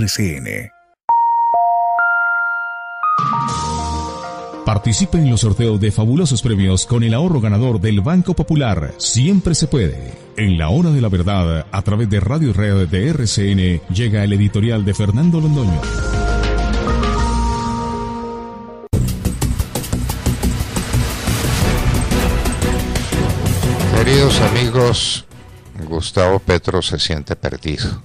RCN. Participe en los sorteos de fabulosos premios con el ahorro ganador del Banco Popular. Siempre se puede. En la hora de la verdad, a través de Radio Red de RCN, llega el editorial de Fernando Londoño. Queridos amigos, Gustavo Petro se siente perdido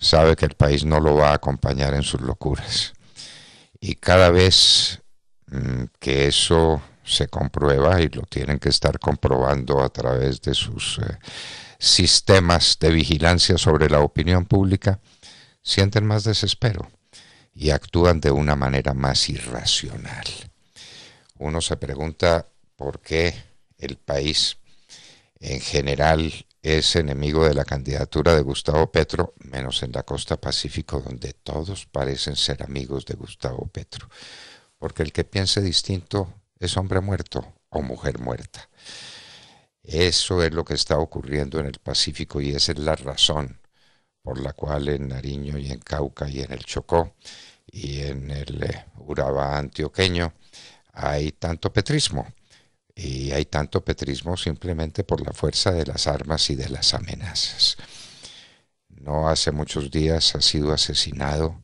sabe que el país no lo va a acompañar en sus locuras. Y cada vez mm, que eso se comprueba y lo tienen que estar comprobando a través de sus eh, sistemas de vigilancia sobre la opinión pública, sienten más desespero y actúan de una manera más irracional. Uno se pregunta por qué el país en general es enemigo de la candidatura de Gustavo Petro, menos en la costa pacífico, donde todos parecen ser amigos de Gustavo Petro. Porque el que piense distinto es hombre muerto o mujer muerta. Eso es lo que está ocurriendo en el Pacífico y esa es la razón por la cual en Nariño y en Cauca y en el Chocó y en el eh, Urabá antioqueño hay tanto petrismo. Y hay tanto petrismo simplemente por la fuerza de las armas y de las amenazas. No hace muchos días ha sido asesinado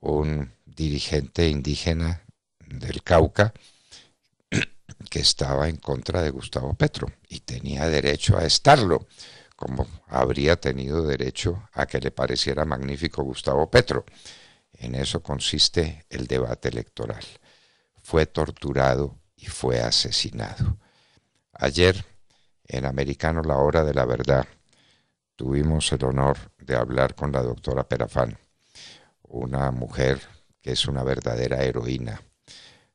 un dirigente indígena del Cauca que estaba en contra de Gustavo Petro y tenía derecho a estarlo, como habría tenido derecho a que le pareciera magnífico Gustavo Petro. En eso consiste el debate electoral. Fue torturado y fue asesinado. Ayer, en Americano La Hora de la Verdad, tuvimos el honor de hablar con la doctora Perafán, una mujer que es una verdadera heroína,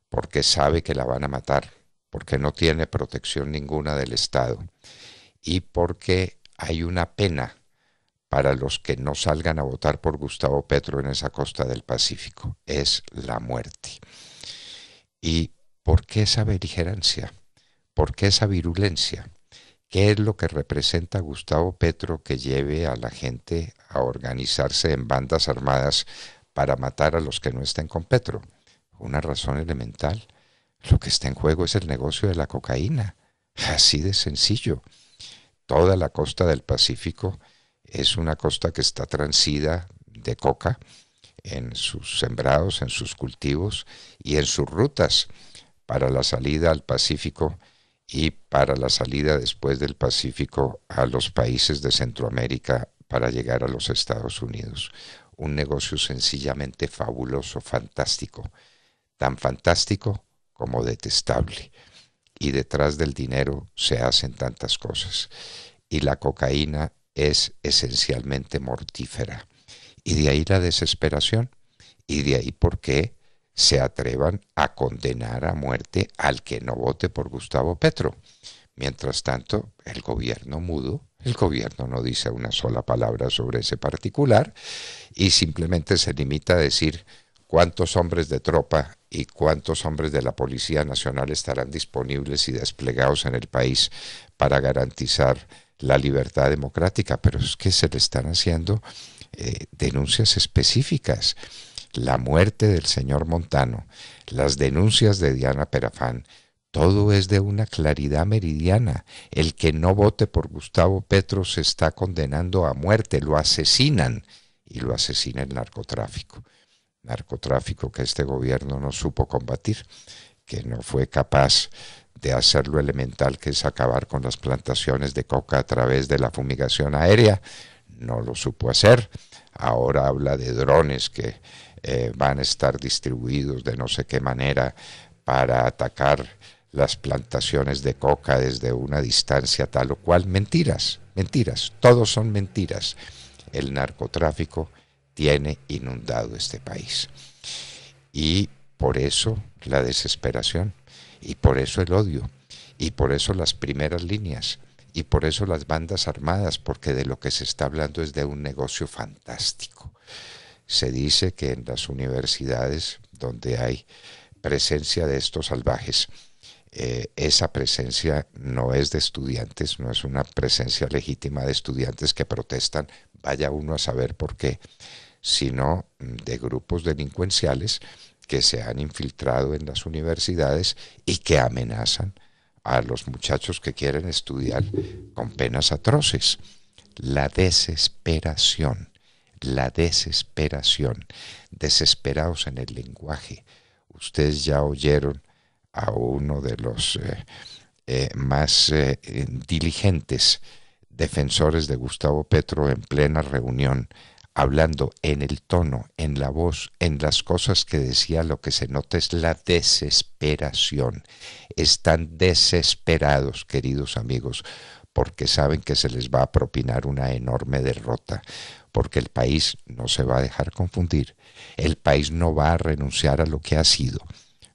porque sabe que la van a matar, porque no tiene protección ninguna del Estado y porque hay una pena para los que no salgan a votar por Gustavo Petro en esa costa del Pacífico, es la muerte. Y ¿Por qué esa beligerancia? ¿Por qué esa virulencia? ¿Qué es lo que representa Gustavo Petro que lleve a la gente a organizarse en bandas armadas para matar a los que no estén con Petro? Una razón elemental. Lo que está en juego es el negocio de la cocaína. Así de sencillo. Toda la costa del Pacífico es una costa que está transida de coca en sus sembrados, en sus cultivos y en sus rutas para la salida al Pacífico y para la salida después del Pacífico a los países de Centroamérica para llegar a los Estados Unidos. Un negocio sencillamente fabuloso, fantástico, tan fantástico como detestable. Y detrás del dinero se hacen tantas cosas. Y la cocaína es esencialmente mortífera. Y de ahí la desesperación. Y de ahí por qué se atrevan a condenar a muerte al que no vote por Gustavo Petro. Mientras tanto, el gobierno mudo, el gobierno no dice una sola palabra sobre ese particular y simplemente se limita a decir cuántos hombres de tropa y cuántos hombres de la Policía Nacional estarán disponibles y desplegados en el país para garantizar la libertad democrática. Pero es que se le están haciendo eh, denuncias específicas la muerte del señor Montano, las denuncias de Diana Perafán, todo es de una claridad meridiana. El que no vote por Gustavo Petro se está condenando a muerte, lo asesinan y lo asesina el narcotráfico. Narcotráfico que este gobierno no supo combatir, que no fue capaz de hacer lo elemental que es acabar con las plantaciones de coca a través de la fumigación aérea, no lo supo hacer. Ahora habla de drones que eh, van a estar distribuidos de no sé qué manera para atacar las plantaciones de coca desde una distancia tal o cual. Mentiras, mentiras, todos son mentiras. El narcotráfico tiene inundado este país. Y por eso la desesperación, y por eso el odio, y por eso las primeras líneas, y por eso las bandas armadas, porque de lo que se está hablando es de un negocio fantástico se dice que en las universidades donde hay presencia de estos salvajes, eh, esa presencia no es de estudiantes, no es una presencia legítima de estudiantes que protestan, vaya uno a saber por qué, sino mm, de grupos delincuenciales que se han infiltrado en las universidades y que amenazan a los muchachos que quieren estudiar con penas atroces. La desesperación la desesperación. Desesperados en el lenguaje. Ustedes ya oyeron a uno de los eh, eh, más eh, diligentes defensores de Gustavo Petro en plena reunión, hablando en el tono, en la voz, en las cosas que decía, lo que se nota es la desesperación. Están desesperados, queridos amigos, porque saben que se les va a propinar una enorme derrota, porque el país no se va a dejar confundir, el país no va a renunciar a lo que ha sido.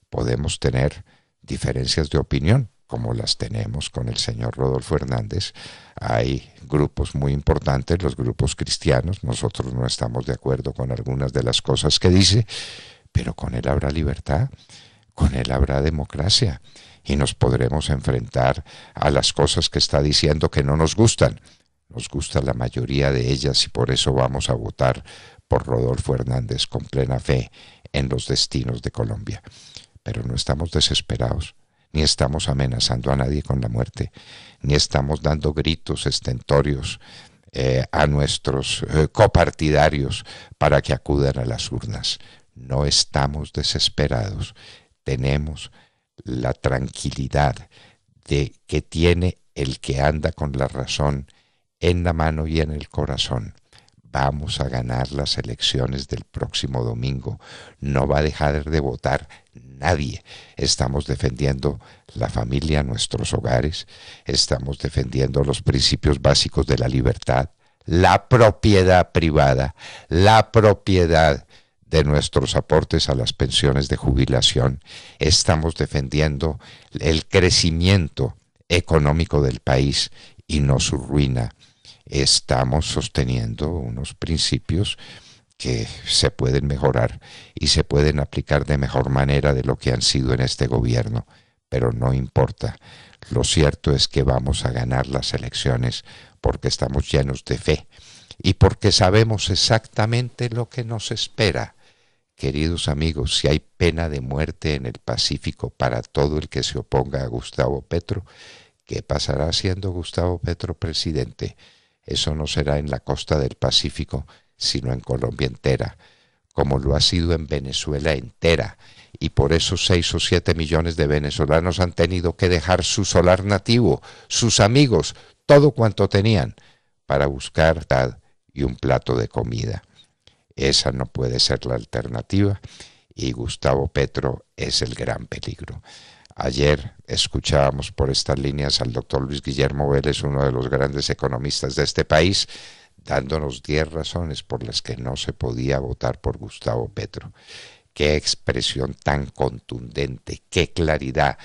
Podemos tener diferencias de opinión, como las tenemos con el señor Rodolfo Hernández. Hay grupos muy importantes, los grupos cristianos, nosotros no estamos de acuerdo con algunas de las cosas que dice, pero con él habrá libertad con él habrá democracia y nos podremos enfrentar a las cosas que está diciendo que no nos gustan. Nos gusta la mayoría de ellas y por eso vamos a votar por Rodolfo Hernández con plena fe en los destinos de Colombia. Pero no estamos desesperados, ni estamos amenazando a nadie con la muerte, ni estamos dando gritos estentorios eh, a nuestros eh, copartidarios para que acudan a las urnas. No estamos desesperados, tenemos la tranquilidad de que tiene el que anda con la razón en la mano y en el corazón. Vamos a ganar las elecciones del próximo domingo. No va a dejar de votar nadie. Estamos defendiendo la familia, nuestros hogares, estamos defendiendo los principios básicos de la libertad, la propiedad privada, la propiedad de nuestros aportes a las pensiones de jubilación. Estamos defendiendo el crecimiento económico del país y no su ruina. Estamos sosteniendo unos principios que se pueden mejorar y se pueden aplicar de mejor manera de lo que han sido en este gobierno, pero no importa. Lo cierto es que vamos a ganar las elecciones porque estamos llenos de fe y porque sabemos exactamente lo que nos espera. Queridos amigos, si hay pena de muerte en el Pacífico para todo el que se oponga a Gustavo Petro, ¿qué pasará siendo Gustavo Petro presidente? Eso no será en la costa del Pacífico, sino en Colombia entera, como lo ha sido en Venezuela entera. Y por eso seis o siete millones de venezolanos han tenido que dejar su solar nativo, sus amigos, todo cuanto tenían, para buscar tal y un plato de comida. Esa no puede ser la alternativa y Gustavo Petro es el gran peligro. Ayer escuchábamos por estas líneas al doctor Luis Guillermo Vélez, uno de los grandes economistas de este país, dándonos 10 razones por las que no se podía votar por Gustavo Petro. Qué expresión tan contundente, qué claridad,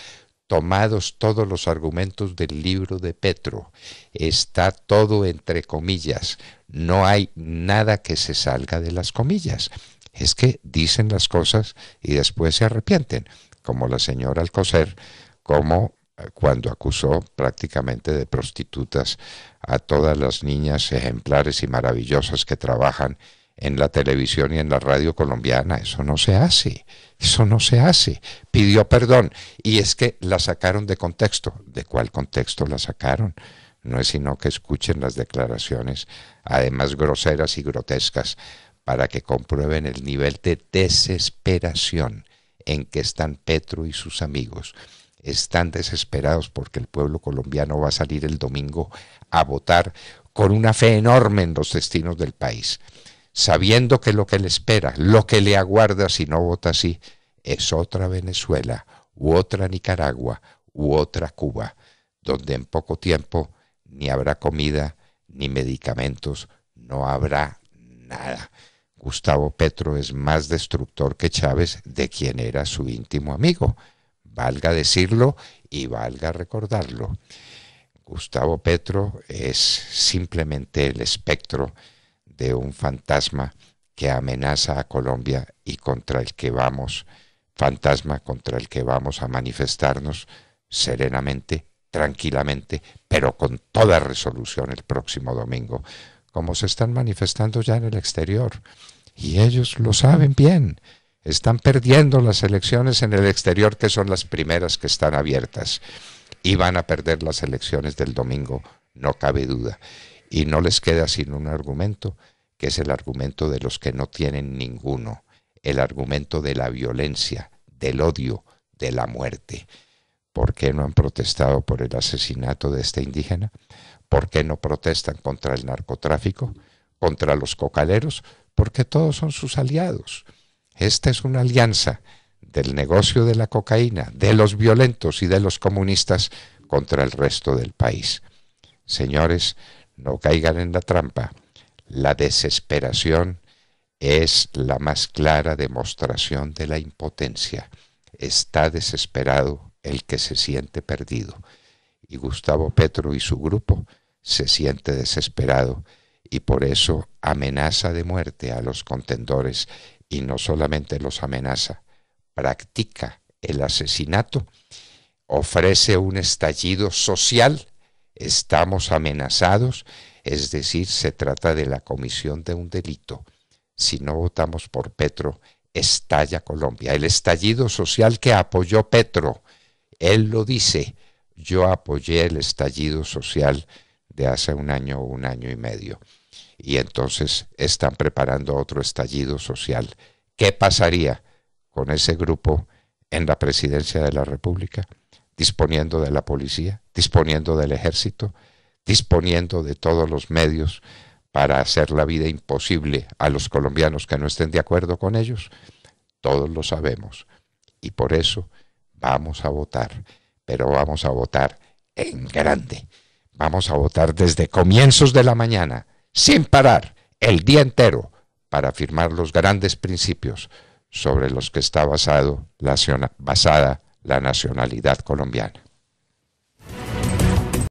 tomados todos los argumentos del libro de Petro. Está todo entre comillas. No hay nada que se salga de las comillas. Es que dicen las cosas y después se arrepienten, como la señora Alcocer, como eh, cuando acusó prácticamente de prostitutas a todas las niñas ejemplares y maravillosas que trabajan en la televisión y en la radio colombiana. Eso no se hace, eso no se hace. Pidió perdón y es que la sacaron de contexto. ¿De cuál contexto la sacaron? No es sino que escuchen las declaraciones, además groseras y grotescas, para que comprueben el nivel de desesperación en que están Petro y sus amigos. Están desesperados porque el pueblo colombiano va a salir el domingo a votar con una fe enorme en los destinos del país sabiendo que lo que le espera, lo que le aguarda si no vota así, es otra Venezuela, u otra Nicaragua, u otra Cuba, donde en poco tiempo ni habrá comida, ni medicamentos, no habrá nada. Gustavo Petro es más destructor que Chávez, de quien era su íntimo amigo. Valga decirlo y valga recordarlo. Gustavo Petro es simplemente el espectro de un fantasma que amenaza a Colombia y contra el que vamos, fantasma contra el que vamos a manifestarnos serenamente, tranquilamente, pero con toda resolución el próximo domingo, como se están manifestando ya en el exterior. Y ellos lo saben bien. Están perdiendo las elecciones en el exterior, que son las primeras que están abiertas. Y van a perder las elecciones del domingo, no cabe duda y no les queda sin un argumento, que es el argumento de los que no tienen ninguno, el argumento de la violencia, del odio, de la muerte. ¿Por qué no han protestado por el asesinato de este indígena? ¿Por qué no protestan contra el narcotráfico? ¿Contra los cocaleros? Porque todos son sus aliados. Esta es una alianza del negocio de la cocaína, de los violentos y de los comunistas contra el resto del país. Señores, no caigan en la trampa. La desesperación es la más clara demostración de la impotencia. Está desesperado el que se siente perdido. Y Gustavo Petro y su grupo se siente desesperado y por eso amenaza de muerte a los contendores y no solamente los amenaza, practica el asesinato, ofrece un estallido social estamos amenazados, es decir, se trata de la comisión de un delito. Si no votamos por Petro, estalla Colombia. El estallido social que apoyó Petro, él lo dice, yo apoyé el estallido social de hace un año o un año y medio. Y entonces están preparando otro estallido social. ¿Qué pasaría con ese grupo en la presidencia de la República? disponiendo de la policía, disponiendo del ejército, disponiendo de todos los medios para hacer la vida imposible a los colombianos que no estén de acuerdo con ellos. Todos lo sabemos y por eso vamos a votar, pero vamos a votar en grande. Vamos a votar desde comienzos de la mañana, sin parar, el día entero, para firmar los grandes principios sobre los que está basado la, basada la nacionalidad colombiana.